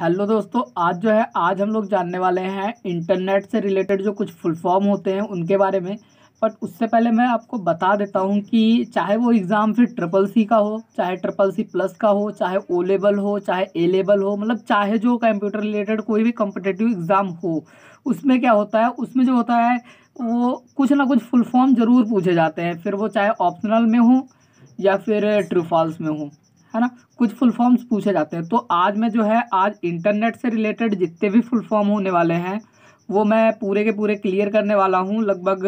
hello दोस्तों आज जो है आज हम लोग जानने वाले हैं इंटरनेट से रिलेटेड जो कुछ फुल फॉर्म होते हैं उनके बारे में बट उससे पहले मैं आपको बता देता हूँ कि चाहे वो एग्ज़ाम फिर ट्रिपल सी का हो चाहे ट्रिपल सी प्लस का हो चाहे ओ लेवल हो चाहे ए लेवल हो मतलब चाहे जो कंप्यूटर रिलेटेड कोई भी कॉम्पिटेटिव एग्ज़ाम हो उसमें क्या होता है उसमें जो होता है वो कुछ ना कुछ फुल फॉर्म ज़रूर पूछे जाते हैं फिर वो चाहे ऑप्शनल में हो या फिर ट्रूफॉल्स में हो है ना कुछ फुल फॉर्म्स पूछे जाते हैं तो आज मैं जो है आज इंटरनेट से रिलेटेड जितने भी फुल फॉर्म होने वाले हैं वो मैं पूरे के पूरे क्लियर करने वाला हूँ लगभग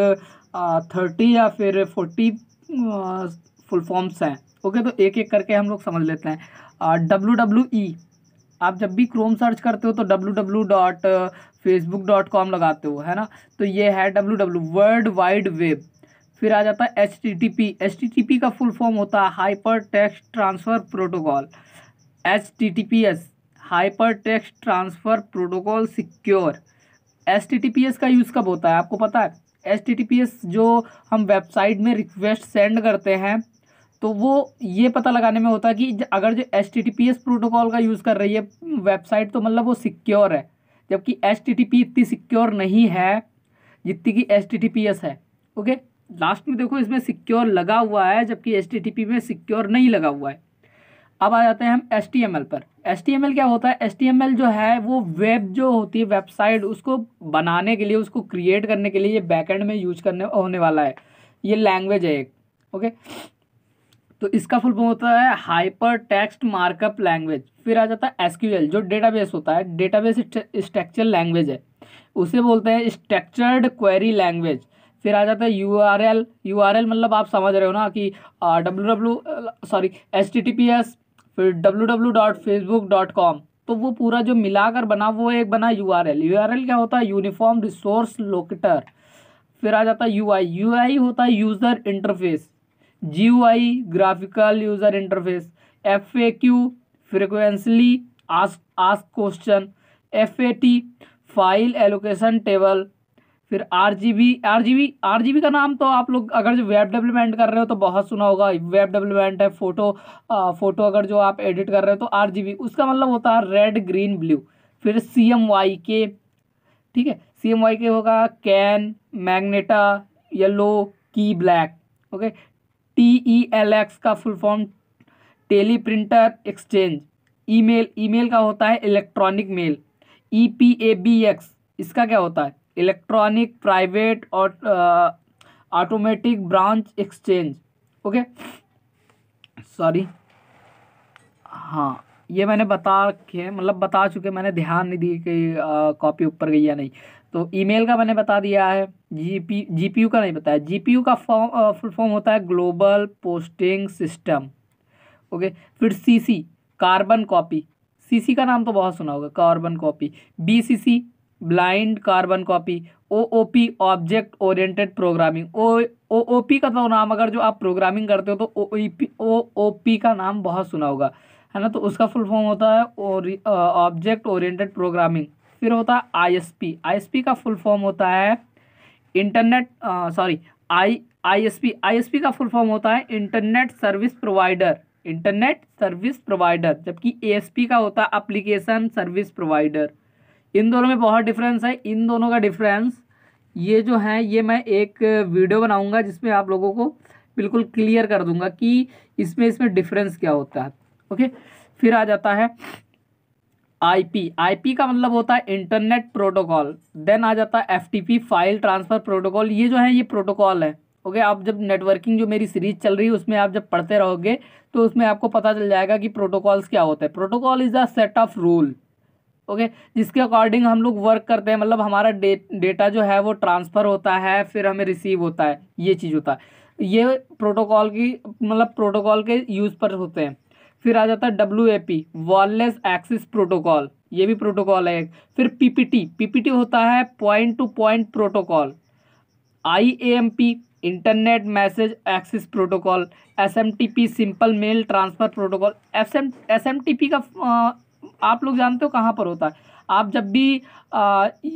थर्टी या फिर फोर्टी फुल फॉर्म्स हैं ओके तो एक एक करके हम लोग समझ लेते हैं डब्लू डब्लू ई आप जब भी क्रोम सर्च करते हो तो W W dot Facebook dot com लगाते हो है ना तो ये है W W world wide web फिर आ जाता है H T T P H T T P का फुल फॉर्म होता है hyper text transfer protocol H T T P S hyper text transfer protocol secure S T T P S का use कब होता है आपको पता है H T T P S जो हम वेबसाइट में रिक्वेस्ट सेंड करते हैं तो वो ये पता लगाने में होता है कि अगर जो S T T P S protocol का यूज़ कर रही है वेबसाइट तो मतलब वो सिक्योर है जबकि एच टी टी पी इतनी सिक्योर नहीं है जितनी कि S T T P S है ओके लास्ट में देखो इसमें सिक्योर लगा हुआ है जबकि एस में सिक्योर नहीं लगा हुआ है अब आ जाते हैं हम एस पर एस क्या होता है एस जो है वो वेब जो होती है वेबसाइट उसको बनाने के लिए उसको क्रिएट करने के लिए ये बैकेंड में यूज करने होने वाला है ये लैंग्वेज है एक ओके तो इसका फुल फॉर्म होता है हाइपर टेक्स्ट मार्कअप लैंग्वेज फिर आ जाता है एसक्यूएल जो डेटाबेस होता है डेटाबेस स्ट्रक्चर लैंग्वेज है उसे बोलते हैं स्ट्रक्चर्ड क्वेरी लैंग्वेज फिर आ जाता है U R L U R L मतलब आप समझ रहे हो ना कि W W sorry H T T P S फिर W W dot Facebook dot com तो वो पूरा जो मिलाकर बना वो एक बना U R L U R L क्या होता है यूनिफॉर्म रिसोर्स लोकेटर फिर आ जाता है यू आई यू आई होता है user interface G U I graphical user interface F A Q frequently ask ask question F A T file allocation table फिर R G B R G B R G B का नाम तो आप लोग अगर जो वेब डेवलपमेंट कर रहे हो तो बहुत सुना होगा वेब डेवलपमेंट है फ़ोटो फ़ोटो अगर जो आप एडिट कर रहे हो तो आर जी बी उसका मतलब होता है रेड ग्रीन ब्लू फिर सी एम वाई के ठीक है सी एम वाई के होगा कैन मैग्नेटा येलो की black okay T E L X का full form teleprinter exchange email email का होता है electronic mail E P A B X इसका क्या होता है इलेक्ट्रॉनिक प्राइवेट और automatic branch exchange okay sorry हाँ ये मैंने बता रखे मतलब बता चुके मैंने ध्यान नहीं दिए कि कॉपी ऊपर गई या नहीं तो ईमेल का मैंने बता दिया है जीपी जीपीयू का नहीं बताया जीपीयू का फॉर्म फुल फॉर्म होता है ग्लोबल पोस्टिंग सिस्टम ओके फिर सीसी कार्बन कॉपी सीसी का नाम तो बहुत सुना होगा carbon copy BCC blind carbon copy O O P object oriented programming O O O P का तो नाम अगर जो आप प्रोग्रामिंग करते हो तो O P O O P का नाम बहुत सुना होगा है ना तो उसका फुल फॉर्म होता है ऑब्जेक्ट ओरिएंटेड प्रोग्रामिंग फिर होता है I S P I S P का फुल फॉर्म होता है internet sorry I I S P I S P का फुल फॉर्म होता है internet service provider internet service provider जबकि ए एस पी का होता है अप्लीकेशन सर्विस प्रोवाइडर इन दोनों में बहुत डिफरेंस है इन दोनों का डिफरेंस ये जो है ये मैं एक वीडियो बनाऊंगा जिसमें आप लोगों को बिल्कुल क्लियर कर दूंगा कि इसमें इसमें डिफरेंस क्या होता है ओके फिर आ जाता है आईपी आईपी का मतलब होता है इंटरनेट प्रोटोकॉल देन आ जाता है एफटीपी फाइल ट्रांसफ़र प्रोटोकॉल ये जो है ये प्रोटोकॉल है ओके आप जब नेटवर्किंग जो मेरी सीरीज चल रही है उसमें आप जब पढ़ते रहोगे तो उसमें आपको पता चल जाएगा कि प्रोटोकॉल्स क्या होता है protocol is the set of rule okay जिसके अकॉर्डिंग हम लोग वर्क करते हैं मतलब हमारा डे डेटा जो है वो ट्रांसफ़र होता है फिर हमें रिसीव होता है ये चीज़ होता है ये प्रोटोकॉल की मतलब प्रोटोकॉल के यूज़ पर होते हैं फिर आ जाता है W A P wireless access protocol ये भी प्रोटोकॉल है एक फिर P P T P P T होता है point to point protocol I A M P internet message access protocol S M T P simple mail transfer protocol S M S M T P का आप लोग जानते हो कहाँ पर होता है आप जब भी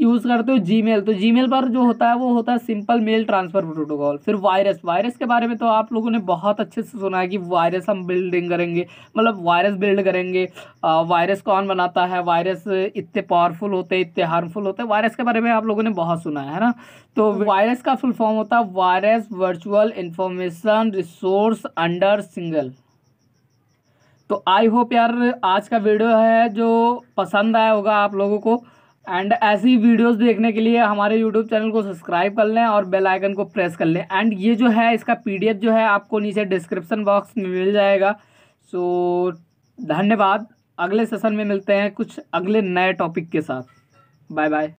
यूज़ करते हो जीमेल तो जीमेल पर जो होता है वो होता है सिंपल मेल ट्रांसफ़र प्रोटोकॉल फिर वायरस वायरस के बारे में तो आप लोगों ने बहुत अच्छे से सुना है कि वायरस हम बिल्डिंग करेंगे मतलब वायरस बिल्ड करेंगे आ, वायरस कौन बनाता है वायरस इतने पावरफुल होते हैं इतने हार्मफुल होते हैं वायरस के बारे में आप लोगों ने बहुत सुना है ना तो वायरस का फुल फॉर्म होता है virus virtual information resource under single तो आई होप यार आज का वीडियो है जो पसंद आया होगा आप लोगों को एंड ऐसी वीडियोस देखने के लिए हमारे यूट्यूब चैनल को सब्सक्राइब कर लें और बेल आइकन को प्रेस कर लें एंड ये जो है इसका पीडीएफ जो है आपको नीचे डिस्क्रिप्शन बॉक्स में मिल जाएगा सो so, धन्यवाद अगले सेशन में मिलते हैं कुछ अगले नए टॉपिक के साथ बाय बाय